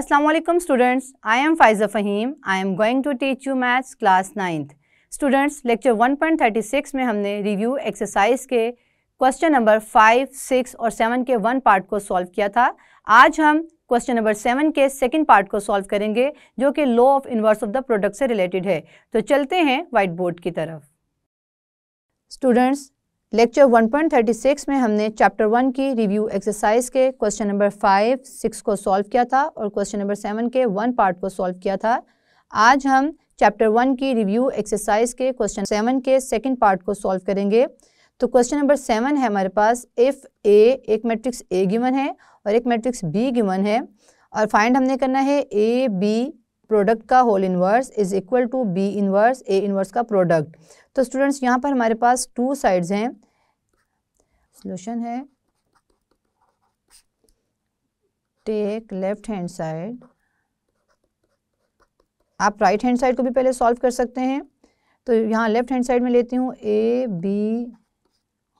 Aslam students I am Faiz Fahim I am going to teach you maths class ninth students lecture 1.36 में हमने review exercise के question number five six और seven के one part को solve किया था आज हम क्वेश्चन नंबर सेवन के सेकेंड पार्ट को सॉल्व करेंगे जो कि law of inverse of the product से रिलेटेड है तो चलते हैं वाइट बोर्ड की तरफ स्टूडेंट्स लेक्चर 1.36 में हमने चैप्टर वन की रिव्यू एक्सरसाइज के क्वेश्चन नंबर फाइव सिक्स को सॉल्व किया था और क्वेश्चन नंबर सेवन के वन पार्ट को सॉल्व किया था आज हम चैप्टर वन की रिव्यू एक्सरसाइज के क्वेश्चन सेवन के सेकंड पार्ट को सॉल्व करेंगे तो क्वेश्चन नंबर सेवन है हमारे पास इफ़ ए एक मैट्रिक्स ए गिवन है और एक मैट्रिक्स बी गिवन है और फाइंड हमने करना है ए बी प्रोडक्ट का whole inverse is equal to B inverse A inverse का प्रोडक्ट तो स्टूडेंट्स यहाँ पर हमारे पास टू साइड्स हैं सॉल्यूशन है टेक लेफ्ट हैंड साइड आप राइट हैंड साइड को भी पहले सॉल्व कर सकते हैं तो यहाँ लेफ्ट हैंड साइड में लेती हूँ ए बी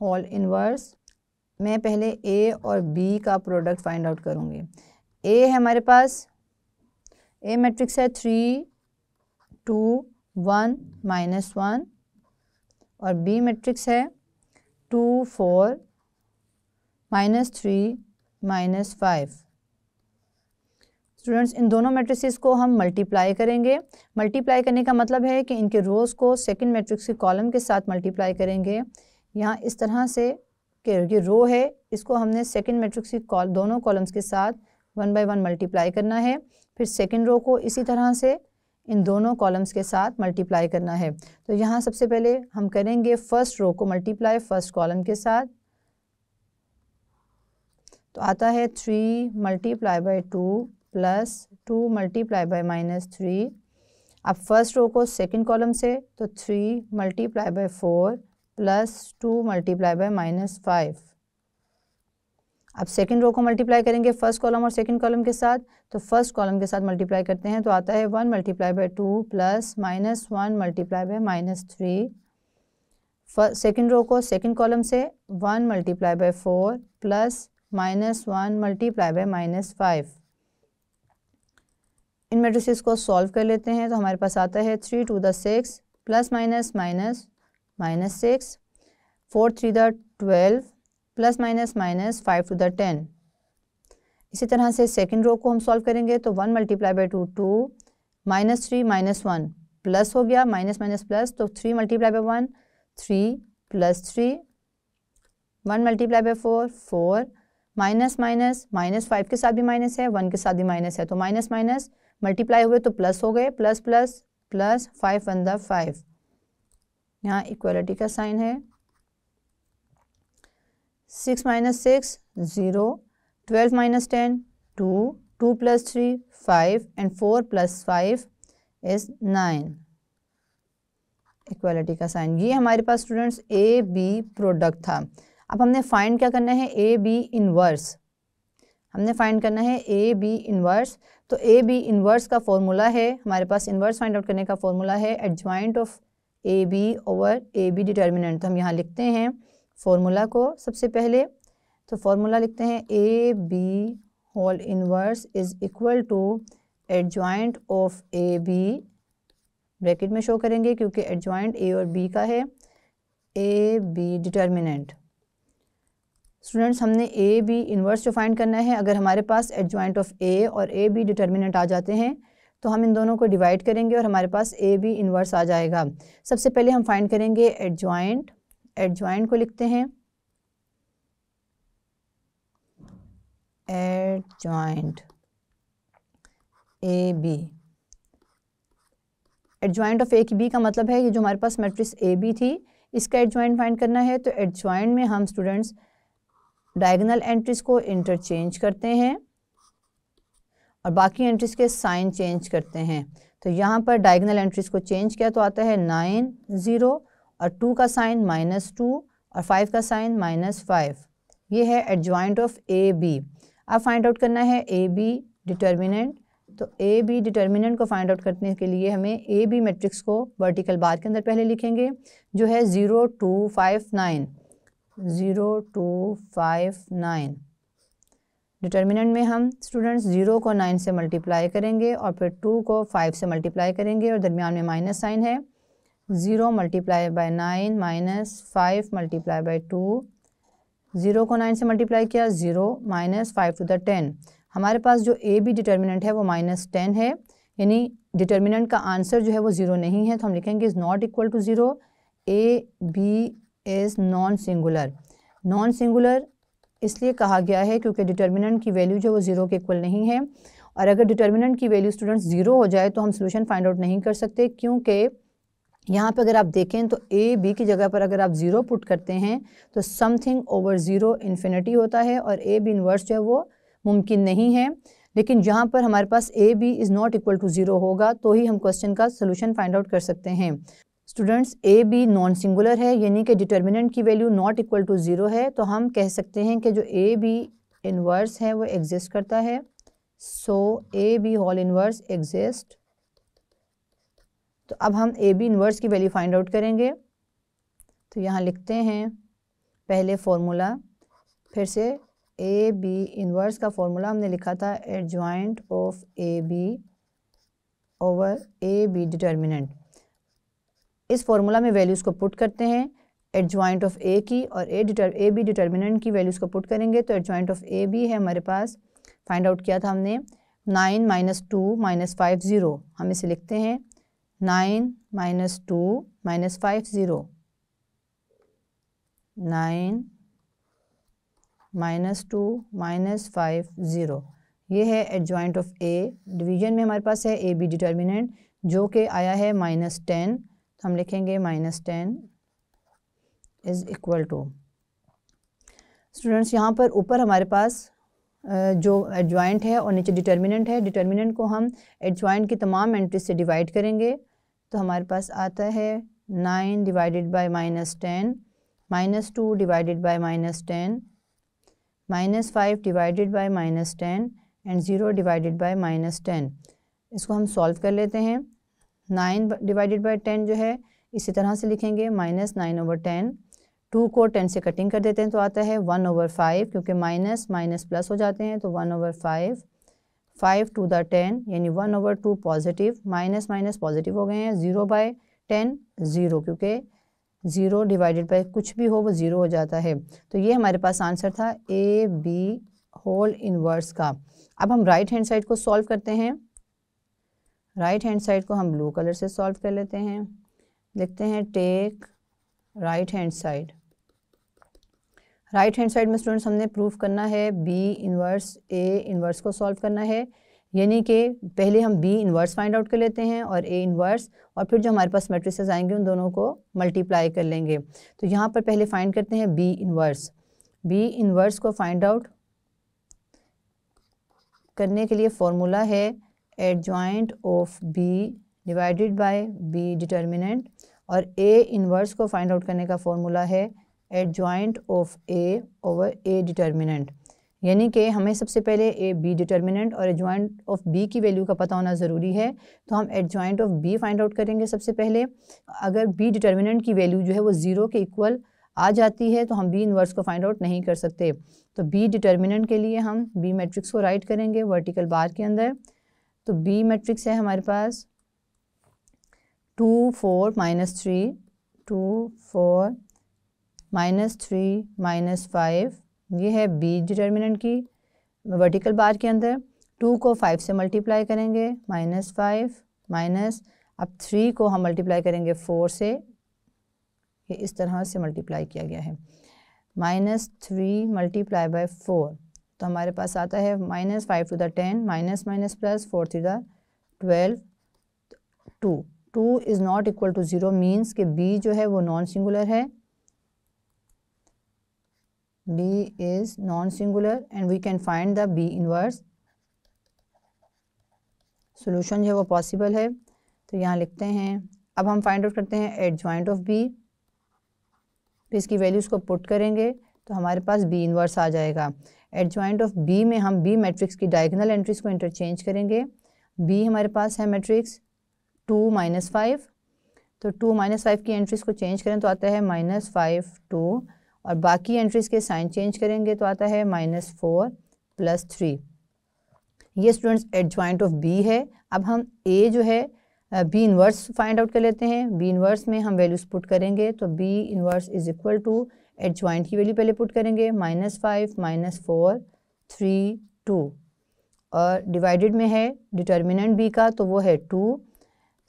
होल इनवर्स मैं पहले ए और बी का प्रोडक्ट फाइंड आउट करूँगी ए है हमारे पास ए मैट्रिक्स है three two one minus one और बी मैट्रिक्स है two four minus three minus five students इन दोनों मैट्रिसेस को हम मल्टीप्लाई करेंगे मल्टीप्लाई करने का मतलब है कि इनके रोज़ को सेकंड मैट्रिक्स के कॉलम के साथ मल्टीप्लाई करेंगे यहाँ इस तरह से कि ये रो है इसको हमने सेकंड मैट्रिक्स की कॉल दोनों कॉलम्स के साथ वन बाई वन मल्टीप्लाई करना है फिर सेकेंड रो को इसी तरह से इन दोनों कॉलम्स के साथ मल्टीप्लाई करना है तो यहाँ सबसे पहले हम करेंगे फर्स्ट रो को मल्टीप्लाई फर्स्ट कॉलम के साथ तो आता है three multiply by two plus two multiply by minus three अब फर्स्ट रो को सेकेंड कॉलम से तो three multiply by four plus two multiply by minus five अब सेकेंड रो को मल्टीप्लाई करेंगे फर्स्ट कॉलम और सेकेंड कॉलम के साथ तो फर्स्ट कॉलम के साथ मल्टीप्लाई करते हैं तो आता है one multiply by two plus minus one multiply by minus three second row को सेकेंड कॉलम से one multiply by four plus minus one multiply by minus five इन मेट्रिसेस को सॉल्व कर लेते हैं तो हमारे पास आता है three two the six plus minus minus minus six four three the twelve plus minus minus five two the ten इसी तरह से सेकेंड रो को हम सॉल्व करेंगे तो one multiply by two two minus three minus one plus हो गया minus minus plus तो three multiply by one three plus three one multiply by four four minus minus minus five के साथ भी माइनस है one के साथ भी माइनस है तो माइनस माइनस मल्टीप्लाई हुए तो प्लस हो गए plus plus plus five one the five यहाँ इक्वलिटी का साइन है six minus six zero twelve minus ten two two plus three five and four plus five is nine equality का sign ये हमारे पास स्टूडेंट्स ए बी प्रोडक्ट था अब हमने फाइंड क्या करना है ए बी इनवर्स हमने फाइंड करना है ए बी इनवर्स तो ए बी इनवर्स का फॉर्मूला है हमारे पास इनवर्स फाइंड आउट करने का फॉर्मूला है adjoint of A B over A B determinant तो हम यहाँ लिखते हैं फॉर्मूला को सबसे पहले तो फॉर्मूला लिखते हैं A B whole inverse is equal to adjoint of A B bracket में शो करेंगे क्योंकि एडजॉइंट ए और बी का है ए बी डिटर्मिनेंट स्टूडेंट्स हमने ए बी इनवर्स जो फाइंड करना है अगर हमारे पास एडजॉइंट ऑफ ए और ए बी डिटर्मिनेंट आ जाते हैं तो हम इन दोनों को डिवाइड करेंगे और हमारे पास ए बी इनवर्स आ जाएगा सबसे पहले हम फाइंड करेंगे एडजॉइंट एडजॉइंट को लिखते हैं adjoint A B adjoint of A की बी का मतलब है कि जो हमारे पास मैट्रिक्स ए बी थी इसका एडजॉइंट फाइंड करना है तो एडजॉइंट में हम स्टूडेंट्स डायगनल एंट्रीज को इंटरचेंज करते हैं और बाकी एंट्रीज के साइन चेंज करते हैं तो यहाँ पर डायगनल एंट्रीज को चेंज किया तो आता है नाइन ज़ीरो और टू का साइन माइनस टू और फाइव का साइन माइनस फाइव ये है एडजॉइंट ऑफ ए बी अब फाइंड आउट करना है ए बी डिटर्मिनेंट तो ए बी डिटर्मिनेंट को फाइंड आउट करने के लिए हमें ए बी मैट्रिक्स को वर्टिकल बार के अंदर पहले लिखेंगे जो है zero two five nine zero two five nine determinant में हम स्टूडेंट्स ज़ीरो को नाइन से मल्टीप्लाई करेंगे और फिर टू को फाइव से मल्टीप्लाई करेंगे और दरमियान में माइनस साइन है zero multiply by nine minus five multiply by two zero को नाइन से मल्टीप्लाई किया zero minus five two the ten हमारे पास जो ए बी डिटर्मिनेंट है वो माइनस टेन है यानी डिटर्मिनेंट का आंसर जो है वो ज़ीरो नहीं है तो हम लिखेंगे is not equal to zero A B is non singular non singular इसलिए कहा गया है क्योंकि डिटर्मिनेंट की वैल्यू जो वो ज़ीरो के इक्वल नहीं है और अगर डिटर्मिनेंट की वैल्यू स्टूडेंट ज़ीरो हो जाए तो हम सोल्यूशन फाइंड आउट नहीं कर सकते क्योंकि यहाँ पे अगर आप देखें तो ए बी की जगह पर अगर आप ज़ीरो पुट करते हैं तो समथिंग ओवर ज़ीरो इन्फिनिटी होता है और ए बी इन्वर्स जो है वो मुमकिन नहीं है लेकिन जहाँ पर हमारे पास A B is not equal to zero होगा तो ही हम क्वेश्चन का सोल्यूशन फाइंड आउट कर सकते हैं students A B non singular है यानी कि डिटर्मिनेंट की value not equal to zero है तो हम कह सकते हैं कि जो ए बी इन्वर्स है वो एग्जिस्ट करता है so A B whole inverse exist अब हम ए बी इन्वर्स की वैल्यू फाइंड आउट करेंगे तो यहाँ लिखते हैं पहले फॉर्मूला फिर से ए बी इन्वर्स का फॉर्मूला हमने लिखा था adjoint of A B over A B determinant इस फॉर्मूला में वैल्यूज़ को पुट करते हैं एट ज्वाइंट ऑफ ए की और ए डिटर ए बी डिटर्मिनेंट की वैल्यूज़ को पुट करेंगे तो eight adjoint of A B है हमारे पास फाइंड आउट किया था हमने nine minus two minus five zero हम इसे लिखते हैं nine minus two minus five zero nine minus two minus five zero ये है एडजॉइंट ऑफ ए डिवीजन में हमारे पास है ए बी डिटर्मिनेंट जो कि आया है माइनस टेन तो हम लिखेंगे minus ten is equal to students यहाँ पर ऊपर हमारे पास जो एडजॉइंट है और नीचे डिटर्मिनेंट है डिटर्मिनेंट को हम एडजॉइंट की तमाम एंट्री से डिवाइड करेंगे तो हमारे पास आता है nine divided by minus ten minus two divided by minus ten minus five divided by minus ten and zero divided by minus ten इसको हम सॉल्व कर लेते हैं नाइन डिवाइडेड बाय टेन जो है इसी तरह से लिखेंगे minus nine over ten two को टेन से कटिंग कर देते हैं तो आता है वन ओवर फाइव क्योंकि माइनस माइनस प्लस हो जाते हैं तो one over five five two the ten यानी one over two positive minus minus positive हो गए हैं ज़ीरो बाय टेन ज़ीरो क्योंकि ज़ीरो डिवाइडेड बाय कुछ भी हो वो ज़ीरो हो जाता है तो ये हमारे पास आंसर था ए बी होल इनवर्स का अब हम राइट हैंड साइड को सॉल्व करते हैं राइट हैंड साइड को हम ब्लू कलर से सॉल्व कर लेते हैं देखते हैं take right hand side right hand side में स्टूडेंट्स हमने प्रूफ करना है बी इनवर्स ए इनवर्स को सॉल्व करना है यानी कि पहले हम बी इनवर्स फाइंड आउट कर लेते हैं और ए इनवर्स और फिर जो हमारे पास मेट्रिसेस आएंगे उन दोनों को मल्टीप्लाई कर लेंगे तो यहाँ पर पहले फाइंड करते हैं बी इनवर्स बी इनवर्स को फाइंड आउट करने के लिए फॉर्मूला है adjoint of B divided by B determinant और ए इनवर्स को फाइंड आउट करने का फॉर्मूला है adjoint of A over A determinant यानी कि हमें सबसे पहले ए बी डिटर्मिनेंट और एडजॉइंट ऑफ बी की वैल्यू का पता होना ज़रूरी है तो हम adjoint of B find out करेंगे सबसे पहले अगर बी डिटर्मिनेंट की वैल्यू जो है वो ज़ीरो के इक्वल आ जाती है तो हम बी इनवर्स को फाइंड आउट नहीं कर सकते तो बी डिटर्मिनेंट के लिए हम बी मैट्रिक्स को राइट करेंगे वर्टिकल बार के अंदर तो बी मैट्रिक्स है हमारे पास two four minus three two four minus three minus five ये है बी डिटर्मिनेंट की वर्टिकल बार के अंदर टू को फाइव से मल्टीप्लाई करेंगे माइनस फाइव माइनस अब थ्री को हम मल्टीप्लाई करेंगे फोर से ये इस तरह से मल्टीप्लाई किया गया है minus three multiply by four तो हमारे पास आता है minus five two the ten minus minus plus four three the twelve two two is not equal to zero means कि बी जो है वो नॉन सिंगुलर है B is non-singular and we can find the B inverse. Solution जो है वो possible है तो यहाँ लिखते हैं अब हम फाइंड आउट करते हैं एट ज्वाइंट ऑफ बी तो इसकी वैल्यूज़ को पुट करेंगे तो हमारे पास बी इन्वर्स आ जाएगा एट ज्वाइंट ऑफ बी में हम बी मैट्रिक्स की डायगनल एंट्रीज को इंटरचेंज करेंगे बी हमारे पास है मैट्रिक्स टू माइनस फाइव तो टू माइनस फाइव की एंट्रीज को चेंज करें तो आता है माइनस फाइव टू और बाकी एंट्रीज के साइन चेंज करेंगे तो आता है माइनस फोर प्लस थ्री ये स्टूडेंट्स एडजॉइंट ऑफ बी है अब हम ए जो है बी इनवर्स फाइंड आउट कर लेते हैं बी इनवर्स में हम वैल्यूज पुट करेंगे तो B inverse is equal to adjoint की वैल्यू पहले पुट करेंगे minus five minus four three two और डिवाइडेड में है डिटर्मिनेंट बी का तो वो है टू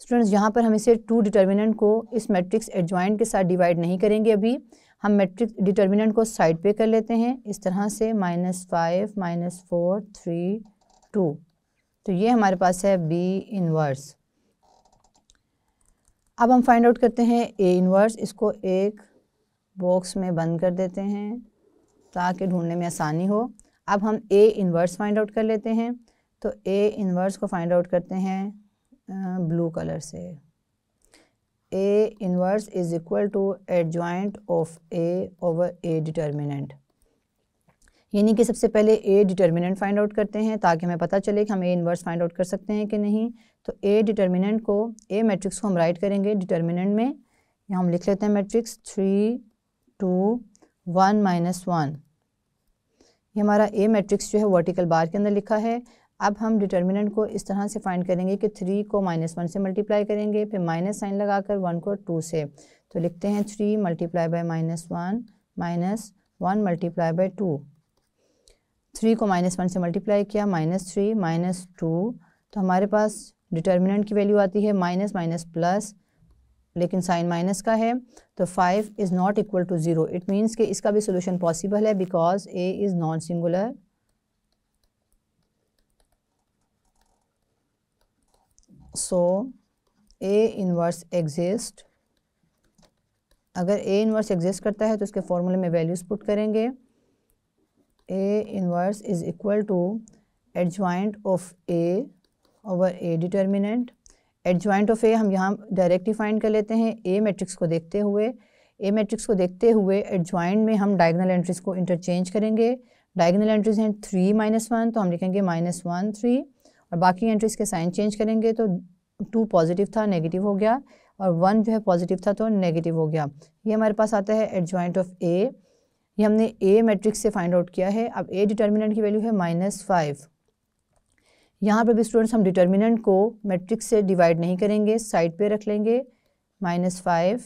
स्टूडेंट्स यहाँ पर हम इसे टू डिटर्मिनेंट को इस मैट्रिक्स एडजॉइंट के साथ डिवाइड नहीं करेंगे अभी हम मैट्रिक्स डिटर्मिनेंट को साइड पे कर लेते हैं इस तरह से minus five minus four three two तो ये हमारे पास है बी इनवर्स अब हम फाइंड आउट करते हैं ए इनवर्स इसको एक बॉक्स में बंद कर देते हैं ताकि ढूंढने में आसानी हो अब हम ए इनवर्स फाइंड आउट कर लेते हैं तो ए इनवर्स को फाइंड आउट करते हैं ब्लू कलर से A inverse is equal to adjoint of A over A determinant यानी कि सबसे पहले ए डिटर्मिनेंट फाइंड आउट करते हैं ताकि हमें पता चले कि हम ए इनवर्स फाइंड आउट कर सकते हैं कि नहीं तो ए डिटर्मिनेंट को ए मैट्रिक्स को हम राइट करेंगे डिटर्मिनेंट में यहाँ हम लिख लेते हैं matrix three two one minus one ये हमारा ए मैट्रिक्स जो है वर्टिकल बार के अंदर लिखा है अब हम डिटर्मिनेंट को इस तरह से फाइंड करेंगे कि थ्री को माइनस वन से मल्टीप्लाई करेंगे फिर माइनस साइन लगाकर वन को टू से तो लिखते हैं three multiply by minus one minus one multiply by two three को माइनस वन से मल्टीप्लाई किया माइनस थ्री माइनस टू तो हमारे पास डिटर्मिनेंट की वैल्यू आती है माइनस माइनस प्लस लेकिन साइन माइनस का है तो five is not equal to zero it means कि इसका भी सोल्यूशन पॉसिबल है because A is non singular so A inverse exist अगर ए इन्वर्स एग्जिस्ट करता है तो उसके फॉर्मूले में वैल्यूज़ पुट करेंगे A inverse is equal to adjoint of A over A determinant adjoint of A हम यहाँ डायरेक्टली फाइंड कर लेते हैं ए मैट्रिक्स को देखते हुए ए मैट्रिक्स को देखते हुए एडजॉइंट में हम डायगनल एंट्रीज को इंटरचेंज करेंगे डायगनल एंट्रीज हैं थ्री माइनस वन तो हम लिखेंगे माइनस वन थ्री और बाकी एंट्रीज़ के साइन चेंज करेंगे तो टू पॉजिटिव था नेगेटिव हो गया और वन जो है पॉजिटिव था तो नेगेटिव हो गया ये हमारे पास आता है एट ज्वाइंट ऑफ ए ये हमने ए मैट्रिक्स से फाइंड आउट किया है अब ए डिटर्मिनेंट की वैल्यू है माइनस फाइव यहाँ पर भी स्टूडेंट्स हम डिटर्मिनेंट को मैट्रिक्स से डिवाइड नहीं करेंगे साइड पे रख लेंगे माइनस फाइव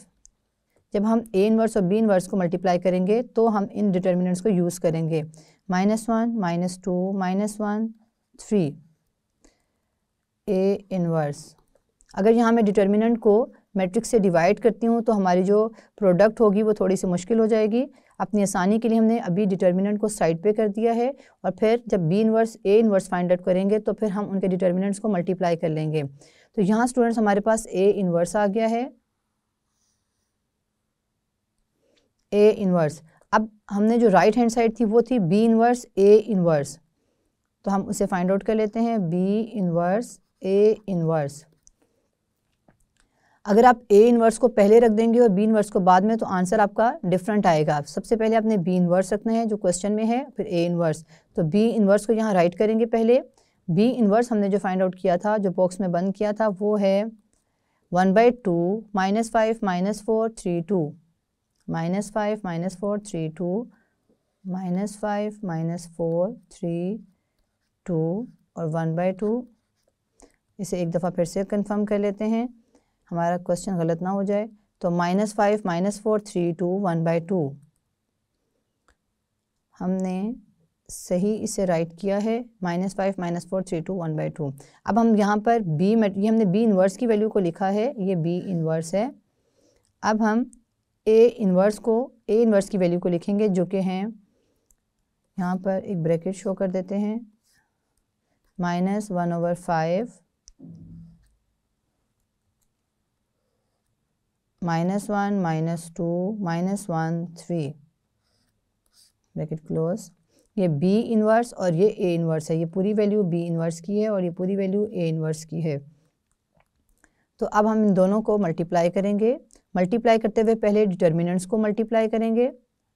जब हम ए इनवर्स और बी इनवर्स को मल्टीप्लाई करेंगे तो हम इन डिटर्मिनेंट्स को यूज़ करेंगे minus one minus two minus one three A inverse अगर यहाँ मैं डिटर्मिनेंट को मैट्रिक्स से डिवाइड करती हूँ तो हमारी जो प्रोडक्ट होगी वो थोड़ी सी मुश्किल हो जाएगी अपनी आसानी के लिए हमने अभी डिटर्मिनेंट को साइड पे कर दिया है और फिर जब B inverse A inverse find out करेंगे तो फिर हम उनके डिटर्मिनेंट्स को मल्टीप्लाई कर लेंगे तो यहाँ स्टूडेंट्स हमारे पास ए इनवर्स आ गया है ए इनवर्स अब हमने जो राइट हैंड साइड थी वो थी बी इनवर्स ए इनवर्स तो हम उसे फाइंड आउट कर लेते हैं बी इनवर्स ए इनवर्स अगर आप ए इनवर्स को पहले रख देंगे और बी इनवर्स को बाद में तो आंसर आपका डिफरेंट आएगा सबसे पहले आपने बी इनवर्स रखना है जो क्वेश्चन में है फिर ए इनवर्स तो बी इनवर्स को यहाँ राइट करेंगे पहले बी इनवर्स हमने जो फाइंड आउट किया था जो बॉक्स में बंद किया था वो है one by two minus five minus four three two minus five minus four three two minus five minus four three two और वन बाई टू इसे एक दफ़ा फिर से कंफर्म कर लेते हैं हमारा क्वेश्चन गलत ना हो जाए तो minus five minus four three two one by two हमने सही इसे राइट किया है minus five minus four three two one by two अब हम यहाँ पर बी ये हमने बी इन्वर्स की वैल्यू को लिखा है ये बी इन्वर्स है अब हम ए इन्वर्स को ए इन्वर्स की वैल्यू को लिखेंगे जो कि हैं यहाँ पर एक ब्रैकेट शो कर देते हैं minus one over five minus one minus two minus one three bracket close ये बी इन्वर्स और ये ए इन्वर्स है ये पूरी वैल्यू बी इन्वर्स की है और ये पूरी वैल्यू ए इन्वर्स की है तो अब हम इन दोनों को मल्टीप्लाई करेंगे मल्टीप्लाई करते हुए पहले डिटर्मिनेंट्स को मल्टीप्लाई करेंगे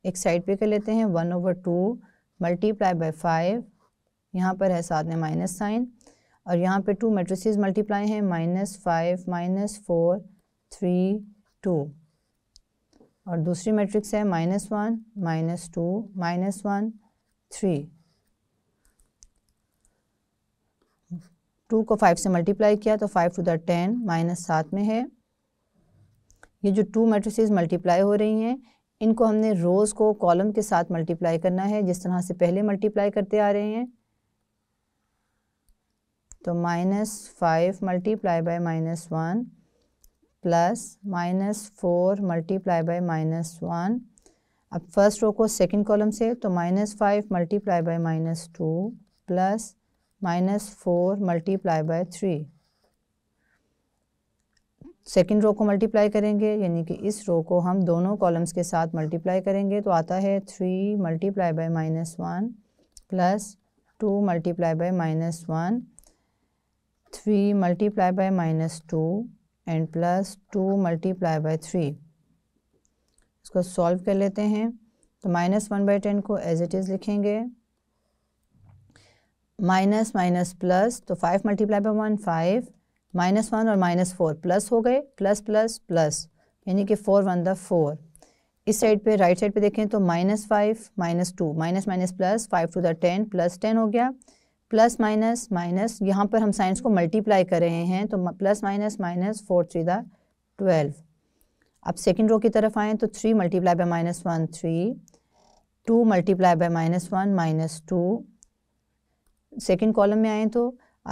एक साइड पे कर लेते हैं one over two multiply by five यहाँ पर है साथ में माइनस साइन और यहाँ पे टू मेट्रिसेस मल्टीप्लाई हैं minus five minus four three two और दूसरी मैट्रिक्स है minus one minus two minus one three two को फाइव से मल्टीप्लाई किया तो five two the ten minus सात में है ये जो टू मैट्रिसेस मल्टीप्लाई हो रही हैं इनको हमने रोज़ को कॉलम के साथ मल्टीप्लाई करना है जिस तरह से पहले मल्टीप्लाई करते आ रहे हैं तो minus five multiply by minus one plus minus four multiply by minus one अब फर्स्ट रो को सेकंड कॉलम से तो minus five multiply by minus two plus minus four multiply by three second row को multiply करेंगे यानी कि इस रो को हम दोनों कॉलम्स के साथ मल्टीप्लाई करेंगे तो आता है three multiply by minus one plus two multiply by minus one three multiply by minus two and plus two multiply by three इसको सॉल्व कर लेते हैं तो माइनस वन बाई टेन को एज इट इज़ लिखेंगे माइनस माइनस प्लस तो five multiply by one five minus one और minus four plus हो गए प्लस प्लस प्लस यानी कि फोर वन द फोर इस साइड पे राइट साइड पे देखें तो minus five minus two minus minus plus five two the ten plus ten हो गया प्लस माइनस माइनस यहाँ पर हम साइंस को मल्टीप्लाई कर रहे हैं तो plus minus minus four three the twelve अब सेकेंड रो की तरफ आएँ तो three multiply by minus one three two multiply by minus one minus two second column में आएँ तो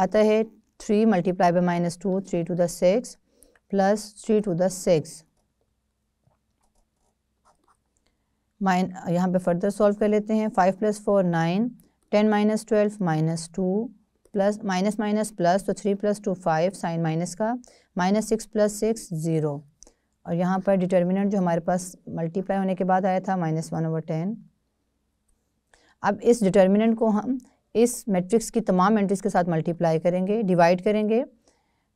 आता है three multiply by minus two three two the six plus three two the six mine यहाँ पे फर्दर सॉल्व कर लेते हैं five plus four nine ten minus twelve minus two plus minus minus plus तो three plus two five sign minus का minus six plus six zero और यहाँ पर डिटर्मिनेंट जो हमारे पास मल्टीप्लाई होने के बाद आया था माइनस वन ओवर टेन अब इस डिटर्मिनेंट को हम इस मैट्रिक्स की तमाम एंट्रीज के साथ मल्टीप्लाई करेंगे डिवाइड करेंगे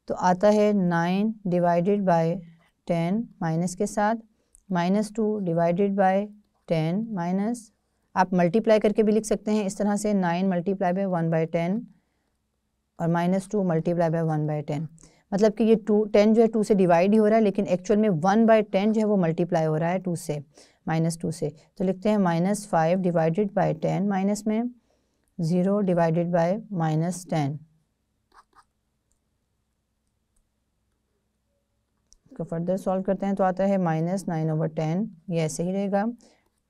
तो आता है nine divided by ten minus के साथ minus two divided by ten minus आप मल्टीप्लाई करके भी लिख सकते हैं इस तरह से nine multiply by one by ten और minus two multiply by one by ten मतलब कि ये टू टेन जो है टू से डिवाइड ही हो रहा है लेकिन एक्चुअल में वन बाई टेन जो है वो मल्टीप्लाई हो रहा है टू से माइनस टू से तो लिखते हैं minus five divided by ten minus में zero divided by minus ten further solve करते हैं तो आता है माइनस नाइन ओवर टेन ये ऐसे ही रहेगा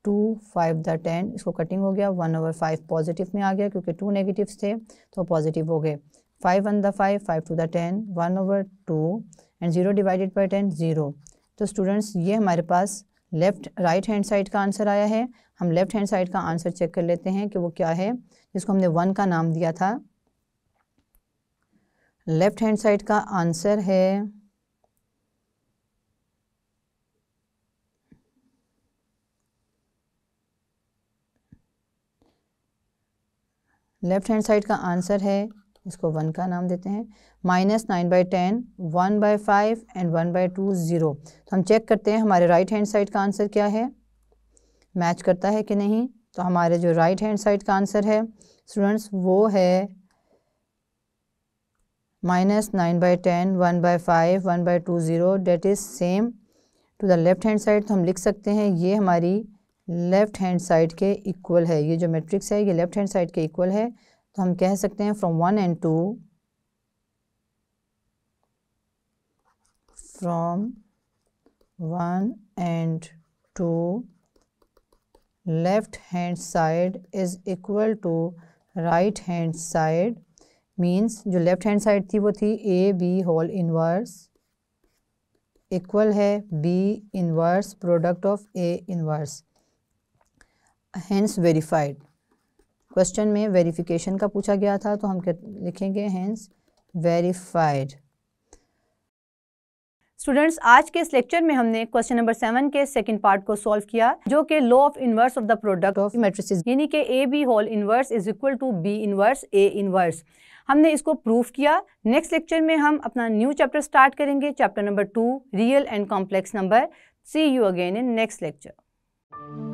टू फाइव द टेन इसको कटिंग हो गया वन ओवर फाइव पॉजिटिव में आ गया क्योंकि टू नेगेटिव थे तो पॉजिटिव हो गए five one the five five two the ten one over two and zero divided by ten zero तो स्टूडेंट्स ये हमारे पास लेफ़्ट राइट हैंड साइड का आंसर आया है हम लेफ़्ट हैंड साइड का आंसर चेक कर लेते हैं कि वो क्या है जिसको हमने वन का नाम दिया था लेफ़्ट हैंड साइड का आंसर है लेफ्ट हैंड साइड का आंसर है इसको वन का नाम देते हैं minus nine by ten one by five and one by two zero तो हम चेक करते हैं हमारे राइट हैंड साइड का आंसर क्या है मैच करता है कि नहीं तो हमारे जो राइट हैंड साइड का आंसर है स्टूडेंट्स वो है minus nine by ten one by five one by two zero that is same to the left hand side तो हम लिख सकते हैं ये हमारी लेफ्ट हैंड साइड के इक्वल है ये जो मैट्रिक्स है ये लेफ्ट हैंड साइड के इक्वल है तो हम कह सकते हैं from one and two from one and two left hand side is equal to right hand side means जो लेफ्ट हैंड साइड थी वो थी A B whole inverse equal है B inverse product of A inverse hence verified question में verification का पूछा गया था तो हम लिखेंगे हैंस वेरीफाइड स्टूडेंट्स आज के इस लेक्चर में हमने क्वेश्चन नंबर सेवन के सेकंड पार्ट को सॉल्व किया जो कि law of inverse of the product of matrices यानी कि A B whole inverse is equal to B inverse A inverse हमने इसको प्रूफ किया नेक्स्ट लेक्चर में हम अपना न्यू चैप्टर स्टार्ट करेंगे chapter number two real and complex number see you again in next lecture